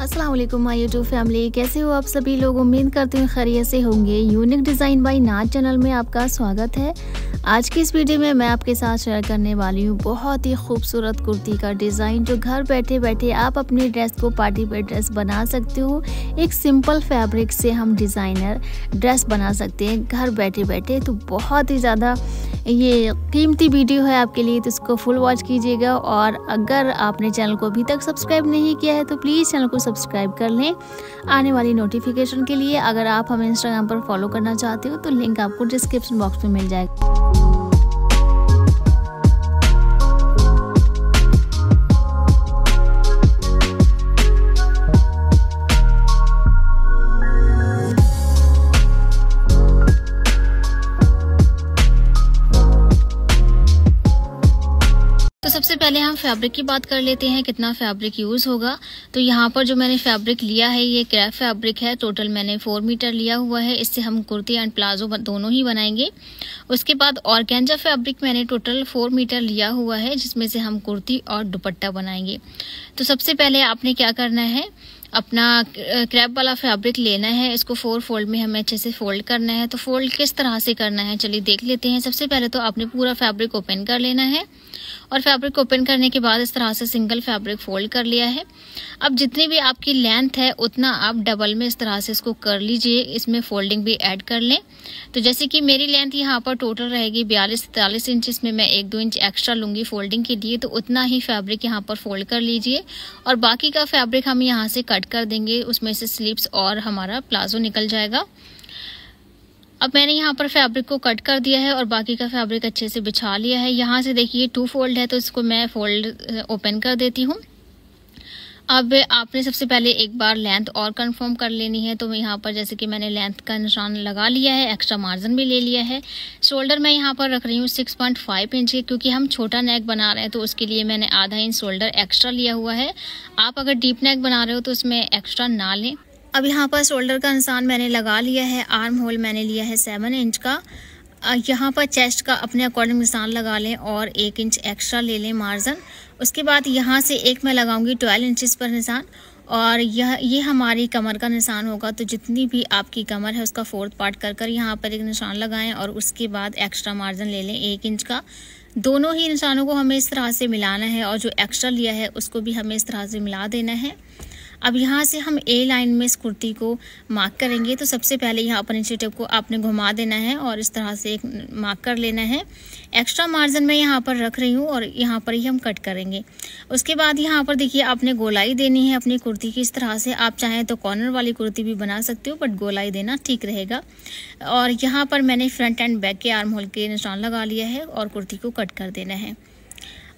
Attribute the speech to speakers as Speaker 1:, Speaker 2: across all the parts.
Speaker 1: Aslam my YouTube family कैसे हो आप सभी लोग उम्मीद करते हैं खैरियत से होंगे unique design by Naach channel में आपका स्वागत है आज की इस वीडियो में मैं आपके साथ शेयर करने वाली हूँ बहुत ही खूबसूरत कुर्ती का डिज़ाइन जो घर बैठे बैठे आप अपने ड्रेस को पार्टी वेयर ड्रेस बना सकते हो एक सिंपल फैब्रिक से हम डिज़ाइनर ड्रेस बना सकते हैं घर बैठे बैठे तो बहुत ही ज़्यादा ये कीमती वीडियो है आपके लिए तो इसको फुल वॉच कीजिएगा और अगर आपने चैनल को अभी तक सब्सक्राइब नहीं किया है तो प्लीज़ चैनल को सब्सक्राइब कर लें आने वाली नोटिफिकेशन के लिए अगर आप हमें इंस्टाग्राम पर फॉलो करना चाहते हो तो लिंक आपको डिस्क्रिप्शन बॉक्स में मिल जाएगा तो सबसे पहले हम फैब्रिक की बात कर लेते हैं कितना फैब्रिक यूज़ होगा तो यहाँ पर जो मैंने फैब्रिक लिया है ये क्रैप फैब्रिक है टोटल मैंने फोर मीटर लिया हुआ है इससे हम कुर्ती एंड प्लाजो दोनों ही बनाएंगे उसके बाद और फैब्रिक मैंने टोटल फोर मीटर लिया हुआ है जिसमें से हम कुर्ती और दुपट्टा बनाएंगे तो सबसे पहले आपने क्या करना है अपना क्रैप वाला फैब्रिक लेना है इसको फोर फोल्ड में हमें अच्छे से फोल्ड करना है तो फोल्ड किस तरह से करना है चलिए देख लेते हैं सबसे पहले तो आपने पूरा फैब्रिक ओपन कर लेना है और फैब्रिक ओपन करने के बाद इस तरह से सिंगल फैब्रिक फोल्ड कर लिया है अब जितनी भी आपकी लेंथ है उतना आप डबल में इस तरह से इसको कर लीजिए इसमें फोल्डिंग भी ऐड कर लें तो जैसे कि मेरी लेंथ यहाँ पर टोटल रहेगी बयालीस तैतालीस इंच इसमें मैं एक दो इंच एक्स्ट्रा लूंगी फोल्डिंग के लिए तो उतना ही फैब्रिक यहाँ पर फोल्ड कर लीजिए और बाकी का फैब्रिक हम यहाँ से कट कर देंगे उसमें से स्लीव्स और हमारा प्लाजो निकल जाएगा अब मैंने यहाँ पर फैब्रिक को कट कर दिया है और बाकी का फैब्रिक अच्छे से बिछा लिया है यहाँ से देखिए टू फोल्ड है तो इसको मैं फोल्ड ओपन कर देती हूँ अब आपने सबसे पहले एक बार लेंथ और कंफर्म कर लेनी है तो यहाँ पर जैसे कि मैंने लेंथ का निशान लगा लिया है एक्स्ट्रा मार्जिन भी ले लिया है शोल्डर मैं यहाँ पर रख रही हूँ सिक्स पॉइंट फाइव इंच के क्योंकि हम छोटा नेक बना रहे हैं तो उसके लिए मैंने आधा इंच शोल्डर एक्स्ट्रा लिया हुआ है आप अगर डीप नेक बना रहे हो तो उसमें एक्स्ट्रा ना लें अब यहाँ पर शोल्डर का इंसान मैंने लगा लिया है आर्म होल मैंने लिया है सेवन इंच का यहाँ पर चेस्ट का अपने अकॉर्डिंग निशान लगा लें और एक इंच एक्स्ट्रा ले लें मार्जन उसके बाद यहाँ से एक मैं लगाऊंगी ट्वेल्व इंचज़ पर निशान और यह ये हमारी कमर का निशान होगा तो जितनी भी आपकी कमर है उसका फोर्थ पार्ट कर कर यहाँ पर एक निशान लगाएं और उसके बाद एक्स्ट्रा मार्जिन ले लें एक इंच का दोनों ही निशानों को हमें इस तरह से मिलाना है और जो एक्स्ट्रा लिया है उसको भी हमें इस तरह से मिला देना है अब यहाँ से हम ए लाइन में इस कुर्ती को मार्क करेंगे तो सबसे पहले यहाँ अपन नीचे टेप को आपने घुमा देना है और इस तरह से एक मार्क कर लेना है एक्स्ट्रा मार्जिन मैं यहाँ पर रख रही हूँ और यहाँ पर ही हम कट करेंगे उसके बाद यहाँ पर देखिए आपने गोलाई देनी है अपनी कुर्ती की इस तरह से आप चाहें तो कॉर्नर वाली कुर्ती भी बना सकते हो बट गोलाई देना ठीक रहेगा और यहाँ पर मैंने फ्रंट एंड बैक के आर्म होल के निशान लगा लिया है और कुर्ती को कट कर देना है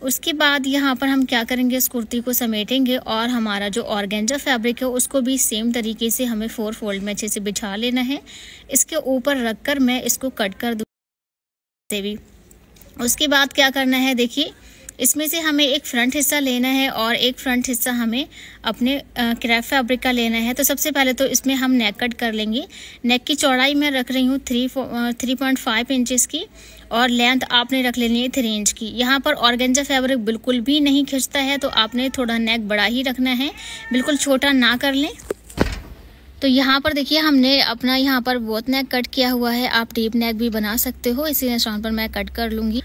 Speaker 1: उसके बाद यहाँ पर हम क्या करेंगे इस कुर्ती को समेटेंगे और हमारा जो ऑर्गेंजा फैब्रिक है उसको भी सेम तरीके से हमें फोर फोल्ड में अच्छे से बिछा लेना है इसके ऊपर रख कर मैं इसको कट कर दूँ भी उसके बाद क्या करना है देखिए इसमें से हमें एक फ्रंट हिस्सा लेना है और एक फ्रंट हिस्सा हमें अपने क्रैप फैब्रिक का लेना है तो सबसे पहले तो इसमें हम नेक कट कर लेंगे नेक की चौड़ाई मैं रख रही हूँ three three point five inches की और लेंथ आपने रख लेनी है थ्री इंच की यहाँ पर ऑर्गेंजा फैब्रिक बिल्कुल भी नहीं खिंचता है तो आपने थोड़ा नेक बड़ा ही रखना है बिल्कुल छोटा ना कर लें तो यहाँ पर देखिए हमने अपना यहाँ पर बहुत नेक कट किया हुआ है आप डीप नेक भी बना सकते हो इसी निशान पर मैं कट कर लूँगी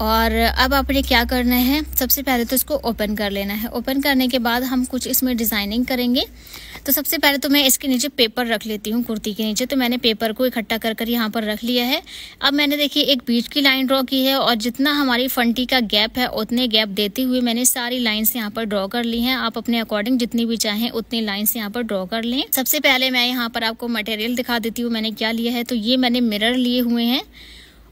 Speaker 1: और अब आपने क्या करना है सबसे पहले तो इसको ओपन कर लेना है ओपन करने के बाद हम कुछ इसमें डिज़ाइनिंग करेंगे तो सबसे पहले तो मैं इसके नीचे पेपर रख लेती हूँ कुर्ती के नीचे तो मैंने पेपर को इकट्ठा कर कर यहाँ पर रख लिया है अब मैंने देखिए एक बीच की लाइन ड्रॉ की है और जितना हमारी फंटी का गैप है उतने गैप देते हुए मैंने सारी लाइन्स यहाँ पर ड्रॉ कर ली हैं आप अपने अकॉर्डिंग जितनी भी चाहें उतनी लाइन्स यहाँ पर ड्रॉ कर लें सबसे पहले मैं यहाँ पर आपको मटेरियल दिखा देती हूँ मैंने क्या लिया है तो ये मैंने मिरर लिए हुए हैं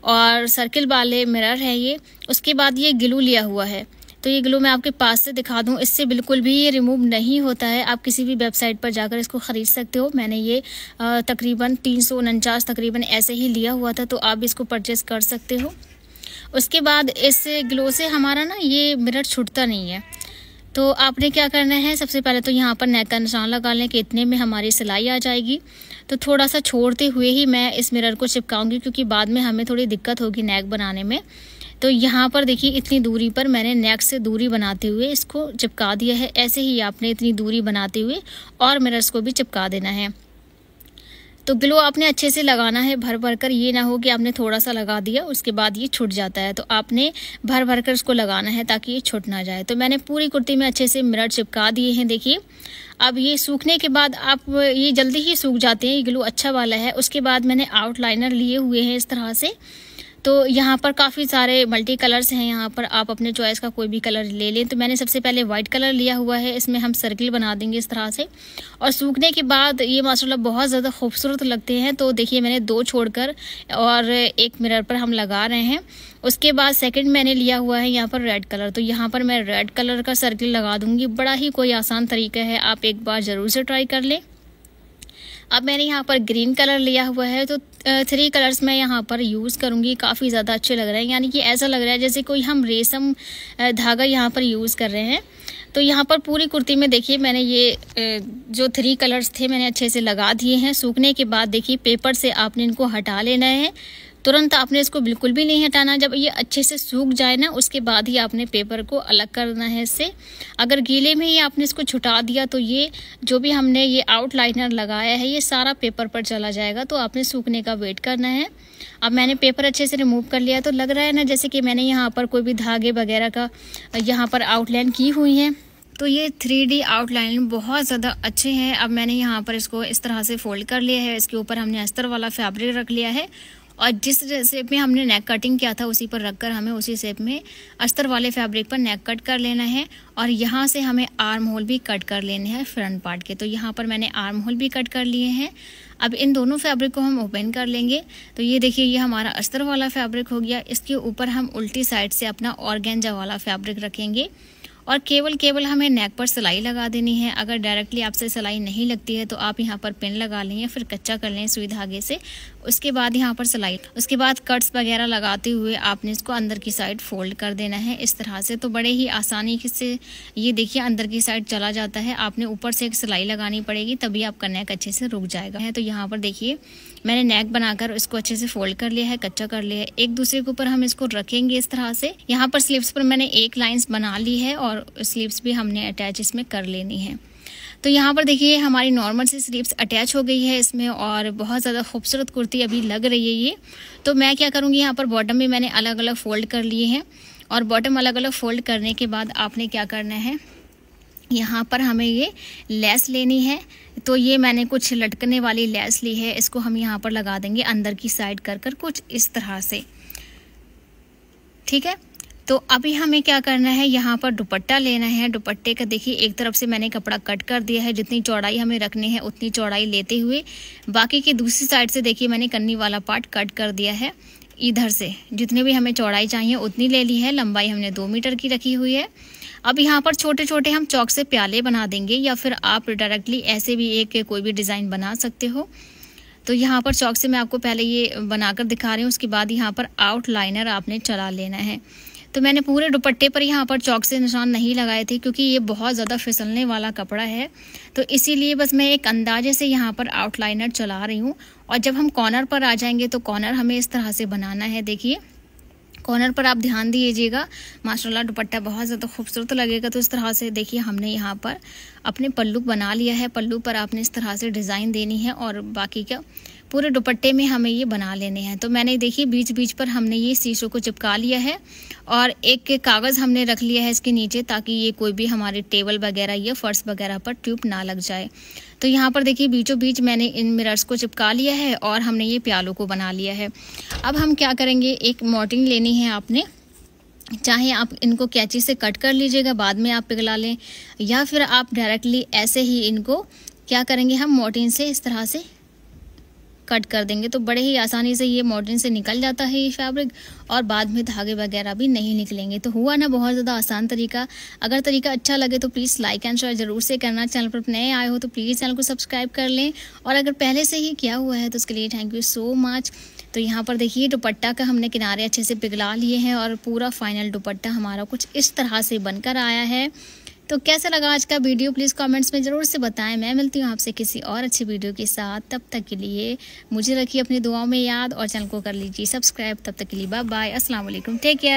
Speaker 1: और सर्किल वाले मिरर है ये उसके बाद ये ग्लू लिया हुआ है तो ये ग्लू मैं आपके पास से दिखा दूँ इससे बिल्कुल भी ये रिमूव नहीं होता है आप किसी भी वेबसाइट पर जाकर इसको ख़रीद सकते हो मैंने ये तकरीबन तीन सौ उनचास तकरीबन ऐसे ही लिया हुआ था तो आप इसको परचेज़ कर सकते हो उसके बाद इस ग्लो से हमारा ना ये मिरर छूटता नहीं है तो आपने क्या करना है सबसे पहले तो यहाँ पर नेक का निशान लगा लें कि इतने में हमारी सिलाई आ जाएगी तो थोड़ा सा छोड़ते हुए ही मैं इस मिरर को चिपकाऊंगी क्योंकि बाद में हमें थोड़ी दिक्कत होगी नेक बनाने में तो यहाँ पर देखिए इतनी दूरी पर मैंने नेक से दूरी बनाते हुए इसको चिपका दिया है ऐसे ही आपने इतनी दूरी बनाते हुए और मिरर्स को भी चिपका देना है तो ग्लो आपने अच्छे से लगाना है भर भर कर ये ना हो कि आपने थोड़ा सा लगा दिया उसके बाद ये छूट जाता है तो आपने भर भर कर उसको लगाना है ताकि ये छूट ना जाए तो मैंने पूरी कुर्ती में अच्छे से मिरर चिपका दिए हैं देखिए अब ये सूखने के बाद आप ये जल्दी ही सूख जाते हैं ये ग्लो अच्छा वाला है उसके बाद मैंने आउट लिए हुए हैं इस तरह से तो यहाँ पर काफ़ी सारे मल्टी कलर्स हैं यहाँ पर आप अपने चॉइस का कोई भी कलर ले लें तो मैंने सबसे पहले वाइट कलर लिया हुआ है इसमें हम सर्किल बना देंगे इस तरह से और सूखने के बाद ये माशाल्लाह बहुत ज़्यादा खूबसूरत लगते हैं तो देखिए मैंने दो छोड़कर और एक मिरर पर हम लगा रहे हैं उसके बाद सेकेंड मैंने लिया हुआ है यहाँ पर रेड कलर तो यहाँ पर मैं रेड कलर का सर्किल लगा दूँगी बड़ा ही कोई आसान तरीका है आप एक बार ज़रूर से ट्राई कर लें अब मैंने यहाँ पर ग्रीन कलर लिया हुआ है तो थ्री कलर्स मैं यहाँ पर यूज़ करूँगी काफ़ी ज़्यादा अच्छे लग रहे हैं यानी कि ऐसा लग रहा है जैसे कोई हम रेशम धागा यहाँ पर यूज़ कर रहे हैं तो यहाँ पर पूरी कुर्ती में देखिए मैंने ये जो थ्री कलर्स थे मैंने अच्छे से लगा दिए हैं सूखने के बाद देखिए पेपर से आपने इनको हटा लेना है तुरंत आपने इसको बिल्कुल भी नहीं हटाना जब ये अच्छे से सूख जाए ना उसके बाद ही आपने पेपर को अलग करना है इससे अगर गीले में ही आपने इसको छुटा दिया तो ये जो भी हमने ये आउटलाइनर लगाया है ये सारा पेपर पर चला जाएगा तो आपने सूखने का वेट करना है अब मैंने पेपर अच्छे से रिमूव कर लिया तो लग रहा है ना जैसे कि मैंने यहाँ पर कोई भी धागे वगैरह का यहाँ पर आउटलाइन की हुई है तो ये थ्री डी आउटलाइन बहुत ज़्यादा अच्छे हैं अब मैंने यहाँ पर इसको इस तरह से फोल्ड कर लिया है इसके ऊपर हमने अस्तर वाला फैब्रिक रख लिया है और जिस शेप में हमने नेक कटिंग किया था उसी पर रखकर हमें उसी शेप में अस्तर वाले फैब्रिक पर नेक कट कर लेना है और यहाँ से हमें आर्म होल भी कट कर लेने हैं फ्रंट पार्ट के तो यहाँ पर मैंने आर्म होल भी कट कर लिए हैं अब इन दोनों फैब्रिक को हम ओपन कर लेंगे तो ये देखिए ये हमारा अस्तर वाला फैब्रिक हो गया इसके ऊपर हम उल्टी साइड से अपना ऑर्गेंजा वाला फैब्रिक रखेंगे और केवल केवल हमें नेक पर सिलाई लगा देनी है अगर डायरेक्टली आपसे सिलाई नहीं लगती है तो आप यहाँ पर पिन लगा लें या फिर कच्चा कर लें सुई धागे से उसके बाद यहाँ पर सिलाई उसके बाद कट्स वगैरह लगाते हुए आपने इसको अंदर की साइड फोल्ड कर देना है इस तरह से तो बड़े ही आसानी से ये देखिए अंदर की साइड चला जाता है आपने ऊपर से एक सिलाई लगानी पड़ेगी तभी आपका नेक अच्छे से रुक जाएगा है तो यहाँ पर देखिए मैंने नेक बनाकर इसको अच्छे से फोल्ड कर लिया है कच्चा कर लिया है एक दूसरे के ऊपर हम इसको रखेंगे इस तरह से यहाँ पर स्लीव्स पर मैंने एक लाइन्स बना ली है और स्लीव्स भी हमने अटैच इसमें कर लेनी है तो यहाँ पर देखिए हमारी नॉर्मल सी स्लीव्स अटैच हो गई है इसमें और बहुत ज़्यादा खूबसूरत कुर्ती अभी लग रही है ये तो मैं क्या करूँगी यहाँ पर बॉटम भी मैंने अलग अलग फोल्ड कर लिए हैं और बॉटम अलग अलग फोल्ड करने के बाद आपने क्या करना है यहाँ पर हमें ये लेस लेनी है तो ये मैंने कुछ लटकने वाली लेस ली है इसको हम यहाँ पर लगा देंगे अंदर की साइड कर कर कुछ इस तरह से ठीक है तो अभी हमें क्या करना है यहाँ पर दुपट्टा लेना है दुपट्टे का देखिए एक तरफ से मैंने कपड़ा कट कर दिया है जितनी चौड़ाई हमें रखनी है उतनी चौड़ाई लेते हुए बाकी के दूसरी साइड से देखिए मैंने कन्नी वाला पार्ट कट कर दिया है इधर से जितनी भी हमें चौड़ाई चाहिए उतनी ले ली है लंबाई हमने दो मीटर की रखी हुई है अब यहाँ पर छोटे छोटे हम चौक से प्याले बना देंगे या फिर आप डायरेक्टली ऐसे भी एक कोई भी डिज़ाइन बना सकते हो तो यहाँ पर चौक से मैं आपको पहले ये बनाकर दिखा रही हूँ उसके बाद यहाँ पर आउट लाइनर आपने चला लेना है तो मैंने पूरे दुपट्टे पर यहाँ पर चौक से निशान नहीं लगाए थे क्योंकि ये बहुत ज़्यादा फिसलने वाला कपड़ा है तो इसीलिए बस मैं एक अंदाजे से यहाँ पर आउटलाइनर चला रही हूँ और जब हम कॉर्नर पर आ जाएंगे तो कॉर्नर हमें इस तरह से बनाना है देखिए कॉर्नर पर आप ध्यान दीजिएगा माशाल्लाह दुपट्टा बहुत ज़्यादा खूबसूरत लगेगा तो इस तरह से देखिए हमने यहाँ पर अपने पल्लू बना लिया है पल्लू पर आपने इस तरह से डिज़ाइन देनी है और बाकी का पूरे दुपट्टे में हमें ये बना लेने हैं तो मैंने देखिए बीच बीच पर हमने ये शीशों को चिपका लिया है और एक कागज़ हमने रख लिया है इसके नीचे ताकि ये कोई भी हमारे टेबल वगैरह या फर्श वगैरह पर ट्यूब ना लग जाए तो यहाँ पर देखिए बीचों बीच मैंने इन मिरर्स को चिपका लिया है और हमने ये प्यालों को बना लिया है अब हम क्या करेंगे एक मोटिंग लेनी है आपने चाहे आप इनको कैची से कट कर लीजिएगा बाद में आप पिघला लें या फिर आप डायरेक्टली ऐसे ही इनको क्या करेंगे हम मोटिन से इस तरह से कट कर देंगे तो बड़े ही आसानी से ये मॉडर्न से निकल जाता है ये फैब्रिक और बाद में धागे वगैरह भी नहीं निकलेंगे तो हुआ ना बहुत ज़्यादा आसान तरीका अगर तरीका अच्छा लगे तो प्लीज़ लाइक एंड शेयर ज़रूर से करना चैनल पर नए आए हो तो प्लीज़ चैनल को सब्सक्राइब कर लें और अगर पहले से ही किया हुआ है तो उसके लिए थैंक यू सो मच तो यहाँ पर देखिए दुपट्टा का हमने किनारे अच्छे से पिघला लिए हैं और पूरा फाइनल दुपट्टा हमारा कुछ इस तरह से बनकर आया है तो कैसा लगा आज का वीडियो प्लीज़ कमेंट्स में ज़रूर से बताएं मैं मिलती हूँ आपसे किसी और अच्छी वीडियो के साथ तब तक के लिए मुझे रखिए अपनी दुआओं में याद और चैनल को कर लीजिए सब्सक्राइब तब तक के लिए बाय बाय असल टेक केयर